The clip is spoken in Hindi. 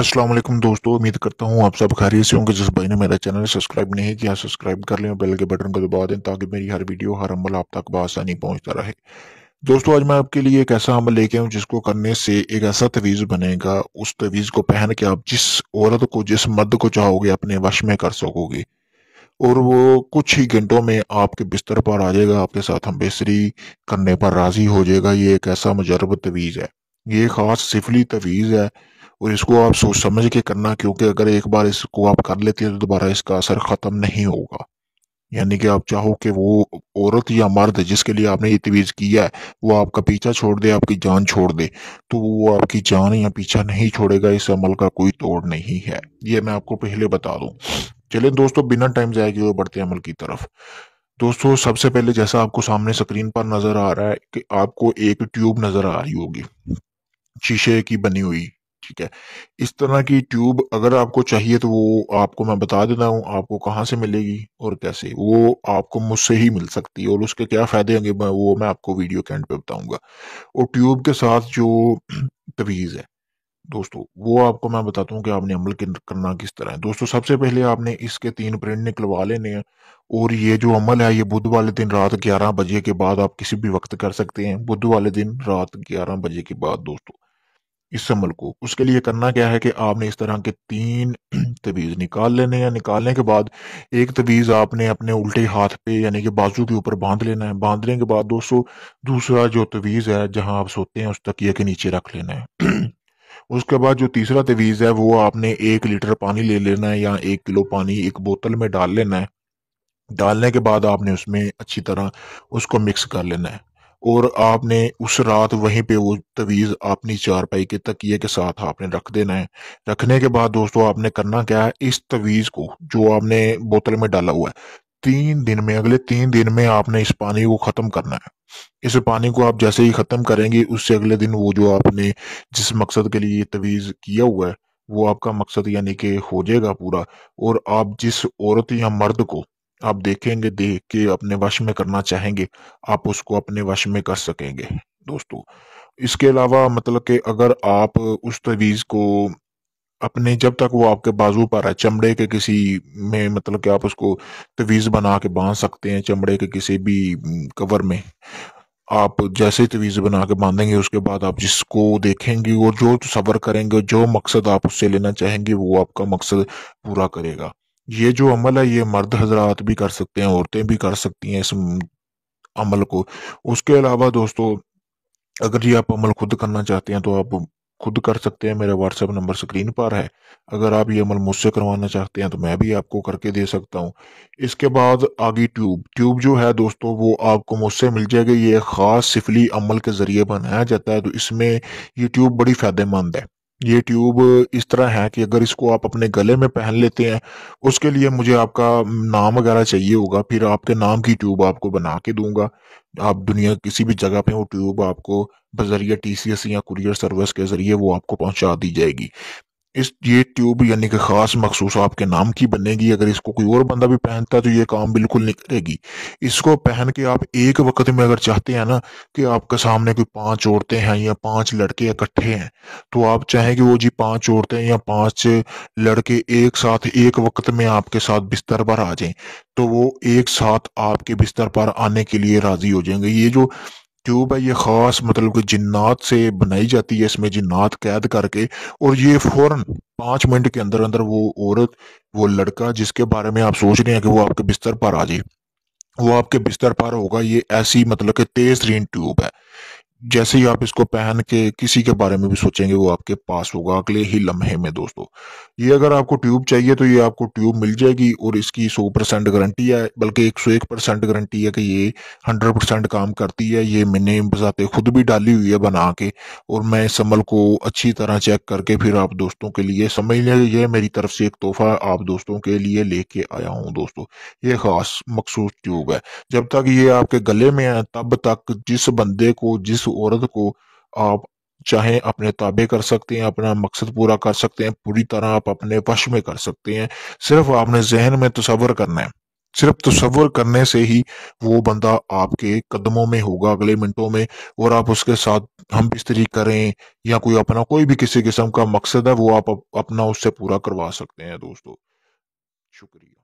असलम दोस्तों उम्मीद करता हूँ आप सब खैरियत से होंगे जिस भाई ने मेरा चैनल सब्सक्राइब नहीं किया सब्सक्राइब कर लें और बेल के बटन को दबा दें ताकि मेरी हर वीडियो हर अमल आप तक बसानी पहुँचता रहे दोस्तों आज मैं आपके लिए एक ऐसा अमल लेके आऊँ जिसको करने से एक ऐसा तवीज़ बनेगा उस तवीज़ को पहन के आप जिस औरत को जिस मर्द को चाहोगे अपने वश में कर सकोगे और वो कुछ ही घंटों में आपके बिस्तर पर आ जाएगा आपके साथ हम बेसरी करने पर राज़ी हो जाएगा ये एक ऐसा मुजरब तवीज़ है ये ख़ास सिफली तवीज़ है और इसको आप सोच समझ के करना क्योंकि अगर एक बार इसको आप कर लेते हैं तो दोबारा इसका असर ख़त्म नहीं होगा यानी कि आप चाहो कि वो औरत या मर्द जिसके लिए आपने ये तवीज़ किया है वो आपका पीछा छोड़ दे आपकी जान छोड़ दे तो वो आपकी जान या पीछा नहीं छोड़ेगा इस अमल का कोई तोड़ नहीं है ये मैं आपको पहले बता दूं चले दोस्तों बिना टाइम जाए वो बढ़ते अमल की तरफ दोस्तों सबसे पहले जैसा आपको सामने स्क्रीन पर नज़र आ रहा है कि आपको एक ट्यूब नज़र आ रही होगी शीशे की बनी हुई ठीक है इस तरह की ट्यूब अगर आपको चाहिए तो वो आपको मैं बता देता हूँ आपको कहाँ से मिलेगी और कैसे वो आपको मुझसे ही मिल सकती है और उसके क्या फ़ायदे होंगे वो मैं आपको वीडियो के एंड पे बताऊंगा और ट्यूब के साथ जो तवीज़ है दोस्तों वो आपको मैं बताता हूँ कि आपने अमल करना किस तरह है दोस्तों सबसे पहले आपने इसके तीन प्रिंट निकलवा लेने हैं और ये जो अमल है ये बुध वाले दिन रात 11 बजे के बाद आप किसी भी वक्त कर सकते हैं बुध वाले दिन रात 11 बजे के बाद दोस्तों इस अमल को उसके लिए करना क्या है कि आपने इस तरह के तीन तवीज़ निकाल लेने या निकालने के बाद एक तवीज़ आपने अपने उल्टे हाथ पे यानी कि बाजू के ऊपर बांध लेना है बांधने के बाद दोस्तों दूसरा जो तवीज़ है जहां आप सोते हैं उस तकिए के नीचे रख लेना है उसके बाद जो तीसरा तवीज़ है वो आपने एक लीटर पानी ले लेना है या एक किलो पानी एक बोतल में डाल लेना है डालने के बाद आपने उसमें अच्छी तरह उसको मिक्स कर लेना है और आपने उस रात वहीं पे वो तवीज़ अपनी चारपाई के तकिए के साथ आपने रख देना है रखने के बाद दोस्तों आपने करना क्या है इस तवीज़ को जो आपने बोतल में डाला हुआ है तीन दिन में अगले तीन दिन में आपने इस पानी को ख़त्म करना है इस पानी को आप जैसे ही ख़त्म करेंगे उससे अगले दिन वो जो आपने जिस मकसद के लिए तवीज़ किया हुआ है वो आपका मकसद यानी कि हो जाएगा पूरा और आप जिस औरत या मर्द को आप देखेंगे देख के अपने वश में करना चाहेंगे आप उसको अपने वश में कर सकेंगे दोस्तों इसके अलावा मतलब कि अगर आप उस तवीज़ को अपने जब तक वो आपके बाजू पर है चमड़े के किसी में मतलब कि आप उसको तवीज़ बना के बांध सकते हैं चमड़े के किसी भी कवर में आप जैसे तवीज़ बना के बांधेंगे उसके बाद आप जिसको देखेंगे और जो सफ़र करेंगे जो मकसद आप उससे लेना चाहेंगे वो आपका मकसद पूरा करेगा ये जो अमल है ये मर्द हजरात भी कर सकते हैं औरतें भी कर सकती हैं इस अमल को उसके अलावा दोस्तों अगर ये आप अमल खुद करना चाहते हैं तो आप खुद कर सकते हैं मेरा व्हाट्सएप नंबर स्क्रीन पर है अगर आप ये अमल मुझसे करवाना चाहते हैं तो मैं भी आपको करके दे सकता हूँ इसके बाद आगे ट्यूब ट्यूब जो है दोस्तों वो आपको मुझसे मिल जाएगी ये ख़ास सिफली अमल के ज़रिए बनाया जाता है तो इसमें ये ट्यूब बड़ी फ़ायदेमंद है ये ट्यूब इस तरह है कि अगर इसको आप अपने गले में पहन लेते हैं उसके लिए मुझे आपका नाम वगैरह चाहिए होगा फिर आपके नाम की ट्यूब आपको बना के दूंगा आप दुनिया किसी भी जगह पे वो ट्यूब आपको बजरिया टीसीएस या कुरियर सर्विस के ज़रिए वो आपको पहुंचा दी जाएगी इस ये ट्यूब यानी कि खास मखसूस आपके नाम की बनेगी अगर इसको कोई और बंदा भी पहनता है तो ये काम बिल्कुल नहीं करेगी इसको पहन के आप एक वक्त में अगर चाहते हैं ना कि आपके सामने कोई पांच औरतें हैं या पांच लड़के इकट्ठे हैं तो आप चाहें कि वो जी पांच औरतें या पांच लड़के एक साथ एक वक्त में आपके साथ बिस्तर पर आ जाए तो वो एक साथ आपके बिस्तर पर आने के लिए राजी हो जाएंगे ये जो ट्यूब है ये ख़ास मतलब की जिन्नात से बनाई जाती है इसमें जिन्नात कैद करके और ये फ़ौरन पांच मिनट के अंदर अंदर वो औरत वो लड़का जिसके बारे में आप सोच रहे हैं कि वो आपके बिस्तर पर आ जाए वो आपके बिस्तर पर होगा ये ऐसी मतलब के तेज़ रीन ट्यूब है जैसे ही आप इसको पहन के किसी के बारे में भी सोचेंगे वो आपके पास होगा अगले ही लम्हे में दोस्तों ये अगर आपको ट्यूब चाहिए तो ये आपको ट्यूब मिल जाएगी और इसकी 100 परसेंट गारंटी है बल्कि 101 परसेंट गारंटी है कि ये 100 परसेंट काम करती है ये मैंने बजाते खुद भी डाली हुई है बना के और मैं इस अमल को अच्छी तरह चेक करके फिर आप दोस्तों के लिए समझ लें ये मेरी तरफ से एक तोहफा आप दोस्तों के लिए लेके आया हूँ दोस्तों ये ख़ास मखसूस ट्यूब है जब तक ये आपके गले में है तब तक जिस बंदे को जिस औरत को आप चाहे अपने ताबे कर सकते हैं अपना मकसद पूरा कर सकते हैं पूरी तरह आप अपने वश में कर सकते हैं सिर्फ आपने जहन में तस्वर करना है सिर्फ तस्वर करने से ही वो बंदा आपके कदमों में होगा अगले मिनटों में और आप उसके साथ हम बिस्तरी करें या कोई अपना कोई भी किसी किस्म का मकसद है वो आप अपना उससे पूरा करवा सकते हैं दोस्तों शुक्रिया